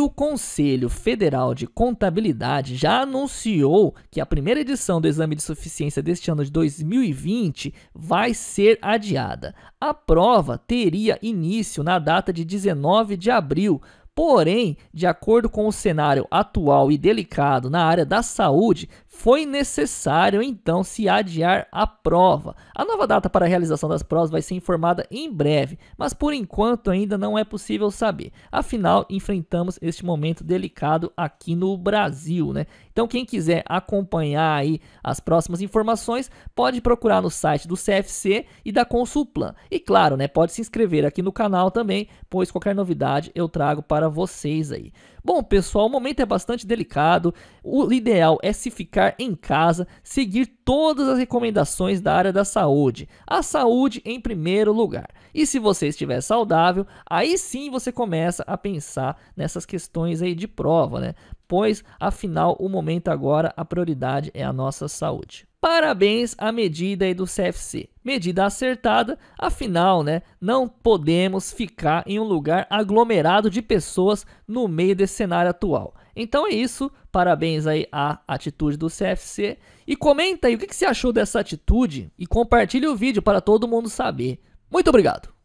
o Conselho Federal de Contabilidade já anunciou que a primeira edição do exame de suficiência deste ano de 2020 vai ser adiada. A prova teria início na data de 19 de abril, Porém, de acordo com o cenário atual e delicado na área da saúde, foi necessário então se adiar a prova. A nova data para a realização das provas vai ser informada em breve, mas por enquanto ainda não é possível saber. Afinal, enfrentamos este momento delicado aqui no Brasil, né? Então, quem quiser acompanhar aí as próximas informações, pode procurar no site do CFC e da Consulplan. E claro, né, pode se inscrever aqui no canal também, pois qualquer novidade eu trago para vocês aí. Bom, pessoal, o momento é bastante delicado. O ideal é se ficar em casa, seguir todas as recomendações da área da saúde. A saúde em primeiro lugar. E se você estiver saudável, aí sim você começa a pensar nessas questões aí de prova, né? Pois afinal, o momento agora, a prioridade é a nossa saúde. Parabéns à medida aí do CFC. Medida acertada, afinal, né? Não podemos ficar em um lugar aglomerado de pessoas no meio desse cenário atual. Então é isso, parabéns aí à atitude do CFC. E comenta aí o que, que você achou dessa atitude e compartilhe o vídeo para todo mundo saber. Muito obrigado!